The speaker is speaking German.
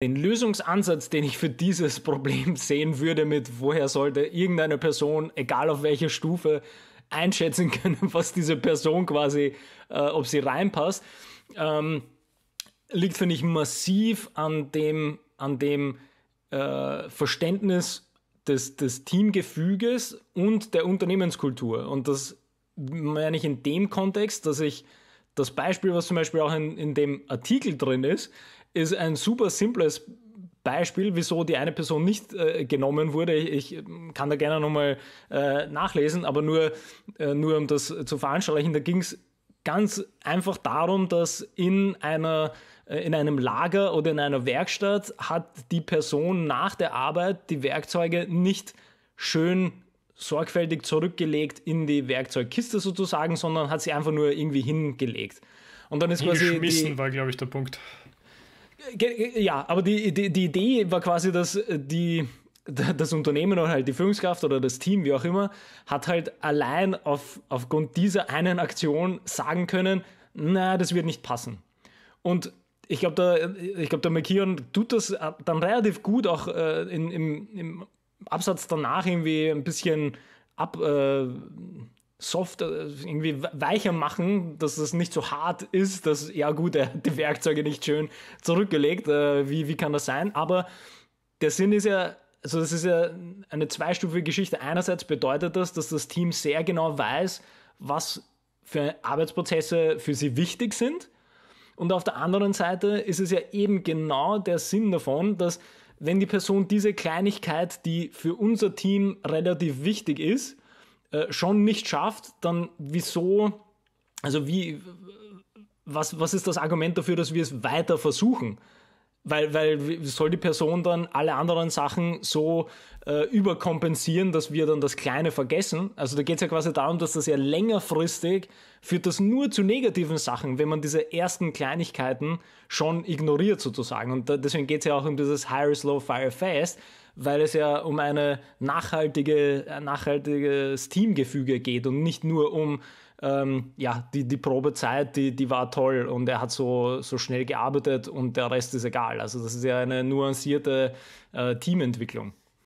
den Lösungsansatz, den ich für dieses Problem sehen würde, mit woher sollte irgendeine Person, egal auf welcher Stufe, einschätzen können, was diese Person quasi, äh, ob sie reinpasst, ähm, liegt, für mich massiv an dem, an dem äh, Verständnis des, des Teamgefüges und der Unternehmenskultur. Und das meine ich in dem Kontext, dass ich das Beispiel, was zum Beispiel auch in, in dem Artikel drin ist, ist ein super simples Beispiel, wieso die eine Person nicht äh, genommen wurde. Ich, ich, kann da gerne nochmal äh, nachlesen, aber nur, äh, nur um das zu veranschaulichen, da ging es ganz einfach darum, dass in einer äh, in einem Lager oder in einer Werkstatt hat die Person nach der Arbeit die Werkzeuge nicht schön sorgfältig zurückgelegt in die Werkzeugkiste sozusagen, sondern hat sie einfach nur irgendwie hingelegt. Und dann ist quasi die, war glaube ich der Punkt. Ja, aber die, die, die Idee war quasi, dass äh, die, das Unternehmen oder halt die Führungskraft oder das Team, wie auch immer, hat halt allein auf, aufgrund dieser einen Aktion sagen können, na, das wird nicht passen. Und ich glaube, der, ich glaub, der McKeon tut das äh, dann relativ gut auch äh, in, im, im, Absatz danach irgendwie ein bisschen ab, äh, softer, äh, irgendwie weicher machen, dass es nicht so hart ist, dass, ja gut, er hat die Werkzeuge nicht schön zurückgelegt, äh, wie, wie kann das sein? Aber der Sinn ist ja, also das ist ja eine zweistufige Geschichte. Einerseits bedeutet das, dass das Team sehr genau weiß, was für Arbeitsprozesse für sie wichtig sind. Und auf der anderen Seite ist es ja eben genau der Sinn davon, dass wenn die Person diese Kleinigkeit, die für unser Team relativ wichtig ist, äh, schon nicht schafft, dann wieso, also wie, was, was ist das Argument dafür, dass wir es weiter versuchen? weil, weil soll die Person dann alle anderen Sachen so äh, überkompensieren, dass wir dann das Kleine vergessen. Also da geht es ja quasi darum, dass das ja längerfristig führt das nur zu negativen Sachen, wenn man diese ersten Kleinigkeiten schon ignoriert sozusagen. Und da, deswegen geht es ja auch um dieses Hire Slow, Fire Fast, weil es ja um eine nachhaltige, ein nachhaltiges Teamgefüge geht und nicht nur um ähm, ja, die, die Probezeit, die, die war toll und er hat so, so schnell gearbeitet und der Rest ist egal. Also das ist ja eine nuancierte äh, Teamentwicklung.